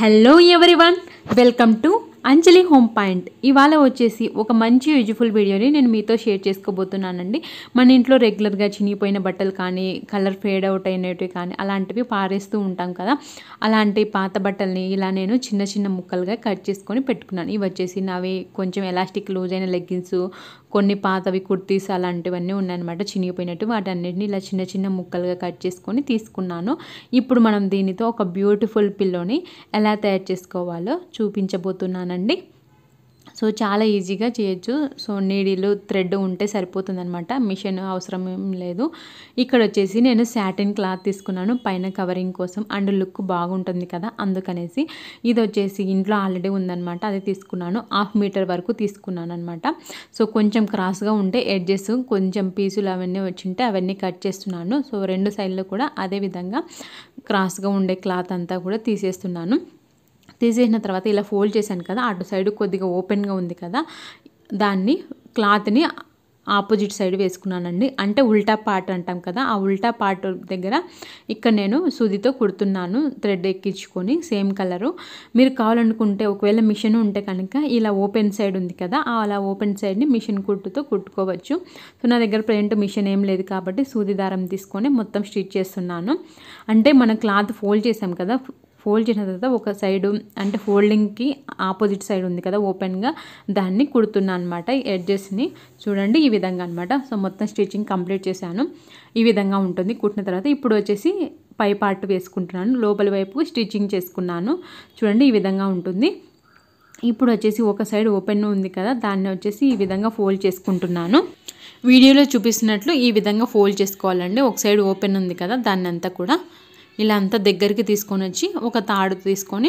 hello everyone welcome to Anjali home point ఇవాళ వచ్చేసి ఒక మంచి యూజ్ఫుల్ వీడియోని నేను మీతో షేర్ చేసుకోబోతున్నానండి మన ఇంట్లో రెగ్యులర్గా చినిగిపోయిన బట్టలు కానీ కలర్ ఫేడ్ అవుట్ అయినవి కానీ అలాంటివి పారేస్తూ ఉంటాం కదా అలాంటి పాత బట్టల్ని ఇలా నేను చిన్న చిన్న ముక్కలుగా కట్ చేసుకొని పెట్టుకున్నాను ఇవి వచ్చేసి నావి కొంచెం ఎలాస్టిక్ లూజ్ అయిన లెగ్గిన్స్ కొన్ని పాతవి కుర్తీస్ అలాంటివన్నీ ఉన్నాయన్నమాట చినిగిపోయినట్టు వాటన్నిటిని ఇలా చిన్న చిన్న ముక్కలుగా కట్ చేసుకొని తీసుకున్నాను ఇప్పుడు మనం దీనితో ఒక బ్యూటిఫుల్ పిల్లోని ఎలా తయారు చేసుకోవాలో చూపించబోతున్నానండి సో చాలా ఈజీగా చేయొచ్చు సో నీడిలు థ్రెడ్ ఉంటే సరిపోతుందనమాట మిషన్ అవసరం లేదు ఇక్కడ వచ్చేసి నేను శాటిన్ క్లాత్ తీసుకున్నాను పైన కవరింగ్ కోసం అండ్ లుక్ బాగుంటుంది కదా అందుకనేసి ఇది వచ్చేసి ఇంట్లో ఆల్రెడీ ఉందనమాట అది తీసుకున్నాను హాఫ్ మీటర్ వరకు తీసుకున్నాను అనమాట సో కొంచెం క్రాస్గా ఉంటే ఎడ్జెస్ కొంచెం పీసులు అవన్నీ వచ్చింటే అవన్నీ కట్ చేస్తున్నాను సో రెండు సైడ్లో కూడా అదే విధంగా క్రాస్గా ఉండే క్లాత్ అంతా కూడా తీసేస్తున్నాను తీసేసిన తర్వాత ఇలా ఫోల్డ్ చేశాను కదా అటు సైడ్ కొద్దిగా ఓపెన్గా ఉంది కదా దాన్ని క్లాత్ని ఆపోజిట్ సైడ్ వేసుకున్నానండి అంటే ఉల్టా పార్ట్ అంటాం కదా ఆ ఉల్టా పార్ట్ దగ్గర ఇక్కడ నేను సూదితో కుడుతున్నాను థ్రెడ్ ఎక్కించుకొని సేమ్ కలరు మీరు కావాలనుకుంటే ఒకవేళ మిషన్ ఉంటే కనుక ఇలా ఓపెన్ సైడ్ ఉంది కదా అలా ఓపెన్ సైడ్ని మిషన్ కుట్టుతో కుట్టుకోవచ్చు సో నా దగ్గర ప్రజెంట్ మిషన్ ఏం లేదు కాబట్టి సూది దారం తీసుకొని మొత్తం స్టిచ్ చేస్తున్నాను అంటే మన క్లాత్ ఫోల్డ్ చేసాం కదా ఫోల్డ్ చేసిన తర్వాత ఒక సైడు అంటే ఫోల్డింగ్కి ఆపోజిట్ సైడ్ ఉంది కదా ఓపెన్గా దాన్ని కుడుతున్నా అనమాట ఎడ్జెస్ని చూడండి ఈ విధంగా అనమాట సో మొత్తం స్టిచ్చింగ్ కంప్లీట్ చేశాను ఈ విధంగా ఉంటుంది కుట్టిన తర్వాత ఇప్పుడు వచ్చేసి పై పార్ట్ వేసుకుంటున్నాను లోపల వైపు స్టిచ్చింగ్ చేసుకున్నాను చూడండి ఈ విధంగా ఉంటుంది ఇప్పుడు వచ్చేసి ఒక సైడ్ ఓపెన్ ఉంది కదా దాన్ని వచ్చేసి ఈ విధంగా ఫోల్డ్ చేసుకుంటున్నాను వీడియోలో చూపిస్తున్నట్లు ఈ విధంగా ఫోల్డ్ చేసుకోవాలండి ఒక సైడ్ ఓపెన్ ఉంది కదా దాన్ని అంతా కూడా ఇలా అంతా దగ్గరికి తీసుకొని వచ్చి ఒక తాడు తీసుకొని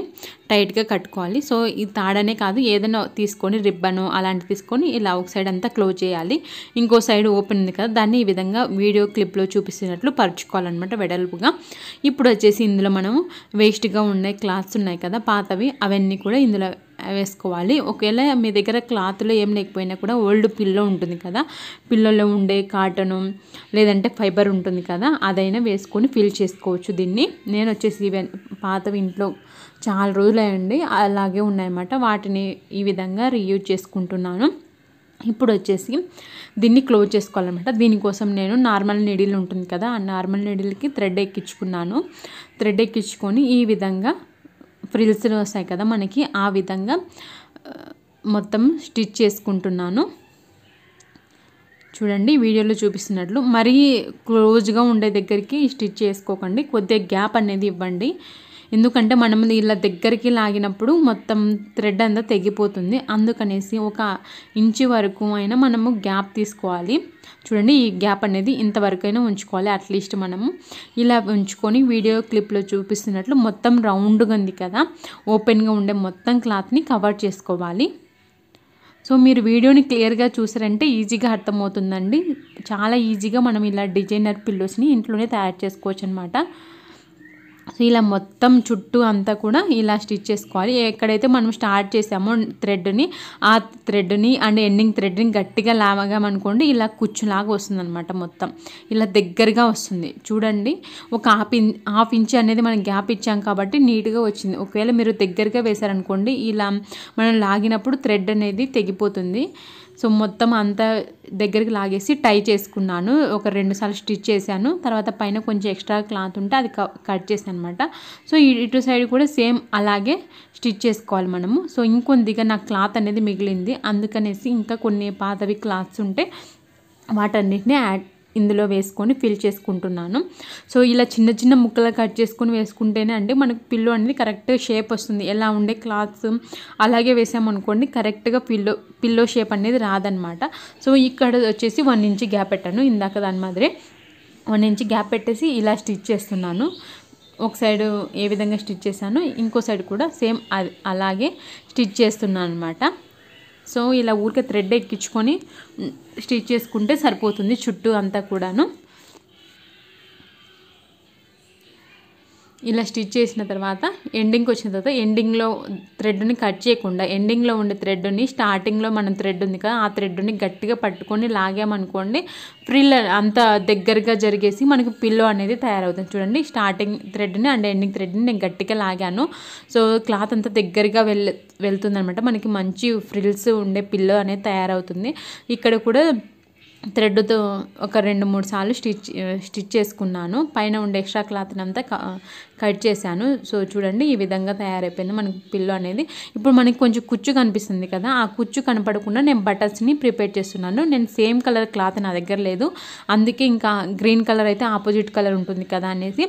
టైట్గా కట్టుకోవాలి సో ఈ తాడనే కాదు ఏదైనా తీసుకొని రిబ్బను అలాంటి తీసుకొని ఇలా ఒక సైడ్ అంతా క్లోజ్ చేయాలి ఇంకో సైడ్ ఓపెన్ ఉంది కదా దాన్ని ఈ విధంగా వీడియో క్లిప్లో చూపిస్తున్నట్లు పరుచుకోవాలన్నమాట వెడల్పుగా ఇప్పుడు వచ్చేసి ఇందులో మనం వేస్ట్గా ఉండే క్లాత్స్ ఉన్నాయి కదా పాతవి అవన్నీ కూడా ఇందులో వేసుకోవాలి ఒకవేళ మీ దగ్గర క్లాత్లో ఏం లేకపోయినా కూడా ఓల్డ్ పిల్లో ఉంటుంది కదా పిల్లల్లో ఉండే కాటను లేదంటే ఫైబర్ ఉంటుంది కదా అదైనా వేసుకొని ఫిల్ చేసుకోవచ్చు దీన్ని నేను వచ్చేసి పాత ఇంట్లో చాలా రోజులయండి అలాగే ఉన్నాయన్నమాట వాటిని ఈ విధంగా రీయూజ్ చేసుకుంటున్నాను ఇప్పుడు వచ్చేసి దీన్ని క్లోజ్ చేసుకోవాలన్నమాట దీనికోసం నేను నార్మల్ నీడిల్ ఉంటుంది కదా ఆ నార్మల్ నీడిల్కి థ్రెడ్ ఎక్కించుకున్నాను థ్రెడ్ ఎక్కించుకొని ఈ విధంగా ఫ్రిల్స్లు వస్తాయి కదా మనకి ఆ విధంగా మొత్తం స్టిచ్ చేసుకుంటున్నాను చూడండి వీడియోలో చూపిస్తున్నట్లు మరీ క్లోజ్గా ఉండే దగ్గరికి స్టిచ్ చేసుకోకండి కొద్దిగా గ్యాప్ అనేది ఇవ్వండి ఎందుకంటే మనం ఇలా దగ్గరికి లాగినప్పుడు మొత్తం థ్రెడ్ అంతా తెగిపోతుంది అందుకనేసి ఒక ఇంచు వరకు అయినా మనము గ్యాప్ తీసుకోవాలి చూడండి ఈ గ్యాప్ అనేది ఇంతవరకైనా ఉంచుకోవాలి అట్లీస్ట్ మనము ఇలా ఉంచుకొని వీడియో క్లిప్లో చూపిస్తున్నట్లు మొత్తం రౌండ్గా ఉంది కదా ఓపెన్గా ఉండే మొత్తం క్లాత్ని కవర్ చేసుకోవాలి సో మీరు వీడియోని క్లియర్గా చూసారంటే ఈజీగా అర్థమవుతుందండి చాలా ఈజీగా మనం ఇలా డిజైనర్ పిల్లోస్ని ఇంట్లోనే తయారు చేసుకోవచ్చు అనమాట ఇలా మొత్తం చుట్టూ అంతా కూడా ఇలా స్టిచ్ చేసుకోవాలి ఎక్కడైతే మనం స్టార్ట్ చేసామో థ్రెడ్ని ఆ థ్రెడ్ని అండ్ ఎండింగ్ థ్రెడ్ని గట్టిగా లావగామనుకోండి ఇలా కుచ్చులాగా వస్తుంది అనమాట మొత్తం ఇలా దగ్గరగా వస్తుంది చూడండి ఒక హాఫ్ ఇన్ హాఫ్ ఇంచ్ అనేది మనం గ్యాప్ ఇచ్చాం కాబట్టి నీట్గా వచ్చింది ఒకవేళ మీరు దగ్గరగా వేశారనుకోండి ఇలా మనం లాగినప్పుడు థ్రెడ్ అనేది తెగిపోతుంది సో మొత్తం అంతా దగ్గరికి లాగేసి టై చేసుకున్నాను ఒక రెండు సార్లు స్టిచ్ చేశాను తర్వాత పైన కొంచెం ఎక్స్ట్రా క్లాత్ ఉంటే అది కట్ చేశాను అనమాట సో ఇటు సైడ్ కూడా సేమ్ అలాగే స్టిచ్ చేసుకోవాలి మనము సో ఇంకొందిగా నా క్లాత్ అనేది మిగిలింది అందుకనేసి ఇంకా కొన్ని పాతవి క్లాత్స్ ఉంటే వాటన్నిటిని యాడ్ ఇందులో వేసుకొని ఫిల్ చేసుకుంటున్నాను సో ఇలా చిన్న చిన్న ముక్కలు కట్ చేసుకొని వేసుకుంటేనే అండి మనకు పిల్లో అనేది కరెక్ట్గా షేప్ వస్తుంది ఎలా ఉండే క్లాత్స్ అలాగే వేసామనుకోండి కరెక్ట్గా పిల్లో పిల్లో షేప్ అనేది రాదనమాట సో ఇక్కడ వచ్చేసి వన్ ఇంచ్ గ్యాప్ పెట్టాను ఇందాక దాని మాదిరి వన్ ఇంచ్ గ్యాప్ పెట్టేసి ఇలా స్టిచ్ చేస్తున్నాను ఒక సైడు ఏ విధంగా స్టిచ్ చేశానో ఇంకో సైడ్ కూడా సేమ్ అలాగే స్టిచ్ చేస్తున్నాను అనమాట సో ఇలా ఊరికే థ్రెడ్ ఎక్కించుకొని స్టిచ్ చేసుకుంటే సరిపోతుంది చుట్టూ అంతా కూడాను ఇలా స్టిచ్ చేసిన తర్వాత ఎండింగ్కి వచ్చిన తర్వాత ఎండింగ్లో థ్రెడ్ని కట్ చేయకుండా ఎండింగ్లో ఉండే థ్రెడ్ని స్టార్టింగ్లో మనం థ్రెడ్ ఉంది కదా ఆ థ్రెడ్ని గట్టిగా పట్టుకొని లాగామనుకోండి ఫ్రిల్ అంత దగ్గరగా జరిగేసి మనకి పిల్లో అనేది తయారవుతుంది చూడండి స్టార్టింగ్ థ్రెడ్ని అండ్ ఎండింగ్ థ్రెడ్ని నేను గట్టిగా లాగాను సో క్లాత్ అంతా దగ్గరగా వెళ్ వెళ్తుందనమాట మనకి మంచి ఫ్రిల్స్ ఉండే పిల్లో అనేది తయారవుతుంది ఇక్కడ కూడా థ్రెడ్తో ఒక రెండు మూడు సార్లు స్టిచ్ స్టిచ్ చేసుకున్నాను పైన ఉండే ఎక్స్ట్రా క్లాత్ని అంతా కట్ చేశాను సో చూడండి ఈ విధంగా తయారైపోయింది మనకి పిల్లో అనేది ఇప్పుడు మనకి కొంచెం కుచ్చు కనిపిస్తుంది కదా ఆ కుచ్చు కనపడకుండా నేను బటర్స్ని ప్రిపేర్ చేస్తున్నాను నేను సేమ్ కలర్ క్లాత్ నా దగ్గర లేదు అందుకే ఇంకా గ్రీన్ కలర్ అయితే ఆపోజిట్ కలర్ ఉంటుంది కదా అనేసి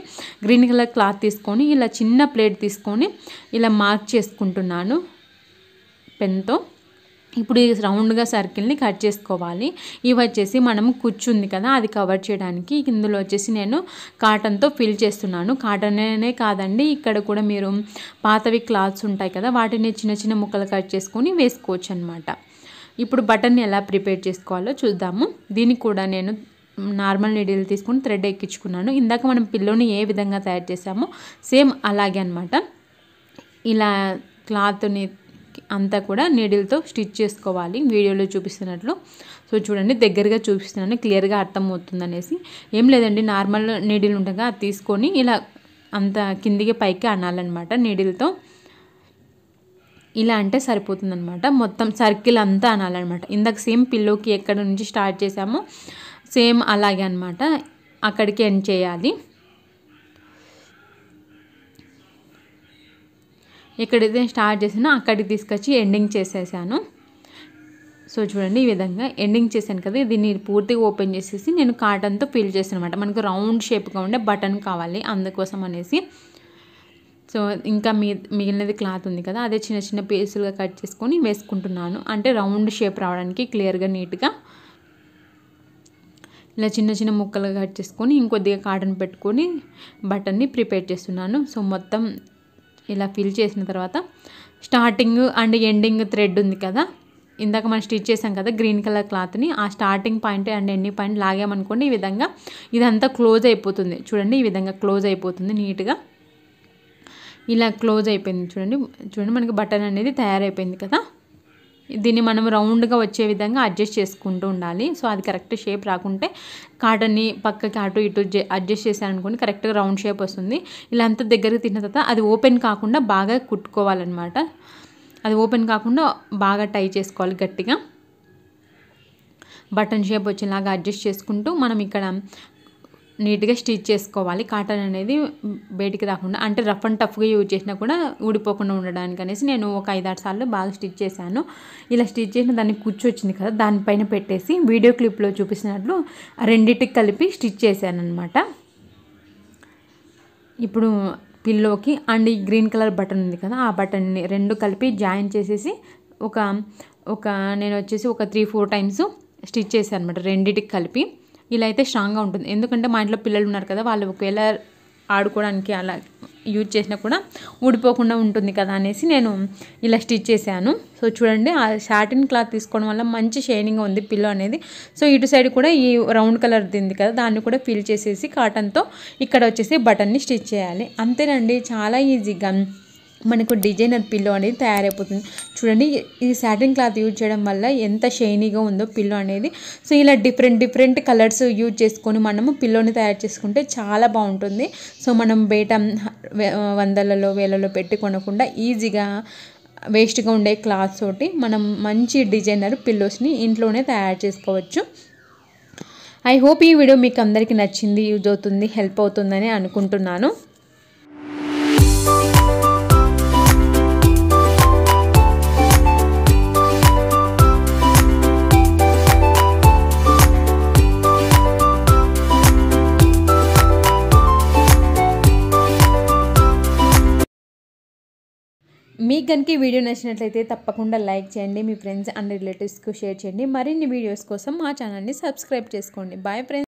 గ్రీన్ కలర్ క్లాత్ తీసుకొని ఇలా చిన్న ప్లేట్ తీసుకొని ఇలా మార్క్ చేసుకుంటున్నాను పెన్తో ఇప్పుడు ఈ రౌండ్గా సర్కిల్ని కట్ చేసుకోవాలి ఇవి వచ్చేసి మనం కూర్చుంది కదా అది కవర్ చేయడానికి ఇందులో వచ్చేసి నేను కాటన్తో ఫిల్ చేస్తున్నాను కాటనే కాదండి ఇక్కడ కూడా మీరు పాతవి క్లాత్స్ ఉంటాయి కదా వాటిని చిన్న చిన్న ముక్కలు కట్ చేసుకొని వేసుకోవచ్చు అనమాట ఇప్పుడు బటన్ ఎలా ప్రిపేర్ చేసుకోవాలో చూద్దాము దీనికి కూడా నేను నార్మల్ నీడిల్ తీసుకుని థ్రెడ్ ఎక్కించుకున్నాను ఇందాక మనం పిల్లోని ఏ విధంగా తయారు చేసామో సేమ్ అలాగే అనమాట ఇలా క్లాత్ని అంతా కూడా నీడిల్తో స్టిచ్ చేసుకోవాలి వీడియోలో చూపిస్తున్నట్లు సో చూడండి దగ్గరగా చూపిస్తున్నాను క్లియర్గా అర్థమవుతుంది అనేసి ఏం లేదండి నార్మల్ నీడిల్ ఉండగా అది తీసుకొని ఇలా అంత కిందికి పైకి అనాలన్నమాట నీడిల్తో ఇలా అంటే సరిపోతుందనమాట మొత్తం సర్కిల్ అంతా అనాలన్నమాట ఇందాక సేమ్ పిల్లోకి ఎక్కడ నుంచి స్టార్ట్ చేసామో సేమ్ అలాగే అనమాట అక్కడికి ఎండ్ చేయాలి ఎక్కడైతే స్టార్ట్ చేసినా అక్కడికి తీసుకొచ్చి ఎండింగ్ చేసేసాను సో చూడండి ఈ విధంగా ఎండింగ్ చేశాను కదా దీన్ని పూర్తిగా ఓపెన్ చేసేసి నేను కాటన్తో ఫీల్ చేసాను అనమాట మనకు రౌండ్ షేప్గా ఉండే బటన్ కావాలి అందుకోసం అనేసి సో ఇంకా మీ మిగిలినది క్లాత్ ఉంది కదా అదే చిన్న చిన్న పీసులుగా కట్ చేసుకొని వేసుకుంటున్నాను అంటే రౌండ్ షేప్ రావడానికి క్లియర్గా నీట్గా ఇలా చిన్న చిన్న ముక్కలుగా కట్ చేసుకొని ఇంకొద్దిగా కాటన్ పెట్టుకొని బటన్ని ప్రిపేర్ చేస్తున్నాను సో మొత్తం ఇలా ఫిల్ చేసిన తర్వాత స్టార్టింగ్ అండ్ ఎండింగ్ థ్రెడ్ ఉంది కదా ఇందాక మనం స్టిచ్ చేసాం కదా గ్రీన్ కలర్ క్లాత్ని ఆ starting point and ending point లాగామనుకోండి ఈ విధంగా ఇదంతా క్లోజ్ అయిపోతుంది చూడండి ఈ విధంగా క్లోజ్ అయిపోతుంది నీట్గా ఇలా క్లోజ్ అయిపోయింది చూడండి చూడండి మనకి బటన్ అనేది తయారైపోయింది కదా దీన్ని మనం రౌండ్గా వచ్చే విధంగా అడ్జస్ట్ చేసుకుంటూ ఉండాలి సో అది కరెక్ట్ షేప్ రాకుంటే కాటన్ని పక్కకి అటు ఇటు అడ్జస్ట్ అనుకోండి కరెక్ట్గా రౌండ్ షేప్ వస్తుంది ఇలా అంత దగ్గరకు తిన్న తర్వాత అది ఓపెన్ కాకుండా బాగా కుట్టుకోవాలన్నమాట అది ఓపెన్ కాకుండా బాగా టై చేసుకోవాలి గట్టిగా బటన్ షేప్ వచ్చేలాగా అడ్జస్ట్ చేసుకుంటూ మనం ఇక్కడ నీట్గా స్టిచ్ చేసుకోవాలి కాటన్ అనేది బయటికి రాకుండా అంటే రఫ్ అండ్ టఫ్గా యూజ్ చేసినా కూడా ఊడిపోకుండా ఉండడానికి అనేసి నేను ఒక ఐదు ఆరు సార్లు బాగా స్టిచ్ చేశాను ఇలా స్టిచ్ చేసిన దానికి కూర్చొచ్చింది కదా దానిపైన పెట్టేసి వీడియో క్లిప్లో చూపించినట్లు రెండింటికి కలిపి స్టిచ్ చేశాను అనమాట ఇప్పుడు పిల్లోకి అండ్ ఈ గ్రీన్ కలర్ బటన్ ఉంది కదా ఆ బటన్ని రెండు కలిపి జాయిన్ చేసేసి ఒక ఒక నేను వచ్చేసి ఒక త్రీ ఫోర్ టైమ్స్ స్టిచ్ చేశాను అనమాట రెండిటికి కలిపి ఇలా అయితే స్ట్రాంగ్గా ఉంటుంది ఎందుకంటే మా ఇంట్లో పిల్లలు ఉన్నారు కదా వాళ్ళు ఒకవేళ ఆడుకోవడానికి అలా యూజ్ చేసినా కూడా ఊడిపోకుండా ఉంటుంది కదా అనేసి నేను ఇలా స్టిచ్ చేశాను సో చూడండి ఆ శాటిన్ క్లాత్ తీసుకోవడం వల్ల మంచి షైనింగ్ ఉంది పిల్లో అనేది సో ఇటు సైడ్ కూడా ఈ రౌండ్ కలర్ ఉంది కదా దాన్ని కూడా ఫిల్ చేసేసి కాటన్తో ఇక్కడ వచ్చేసి బటన్ని స్టిచ్ చేయాలి అంతేనండి చాలా ఈజీగా మనకు డిజైనర్ పిల్లో అనేది తయారైపోతుంది చూడండి ఈ శాటిన్ క్లాత్ యూజ్ చేయడం వల్ల ఎంత షైనీగా ఉందో పిల్లో అనేది సో ఇలా డిఫరెంట్ డిఫరెంట్ కలర్స్ యూజ్ చేసుకొని మనము పిల్లోని తయారు చేసుకుంటే చాలా బాగుంటుంది సో మనం బయట వందలలో వేలలో పెట్టి కొనకుండా ఈజీగా వేస్ట్గా ఉండే క్లాత్ తోటి మనం మంచి డిజైనర్ పిల్లోస్ని ఇంట్లోనే తయారు చేసుకోవచ్చు ఐ హోప్ ఈ వీడియో మీకు అందరికీ నచ్చింది యూజ్ అవుతుంది హెల్ప్ అవుతుందని అనుకుంటున్నాను మీకు కనుక ఈ వీడియో నచ్చినట్లయితే తప్పకుండా లైక్ చేయండి మీ ఫ్రెండ్స్ అండ్ రిలేటివ్స్కు షేర్ చేయండి మరిన్ని వీడియోస్ కోసం మా ఛానల్ని సబ్స్క్రైబ్ చేసుకోండి బాయ్ ఫ్రెండ్స్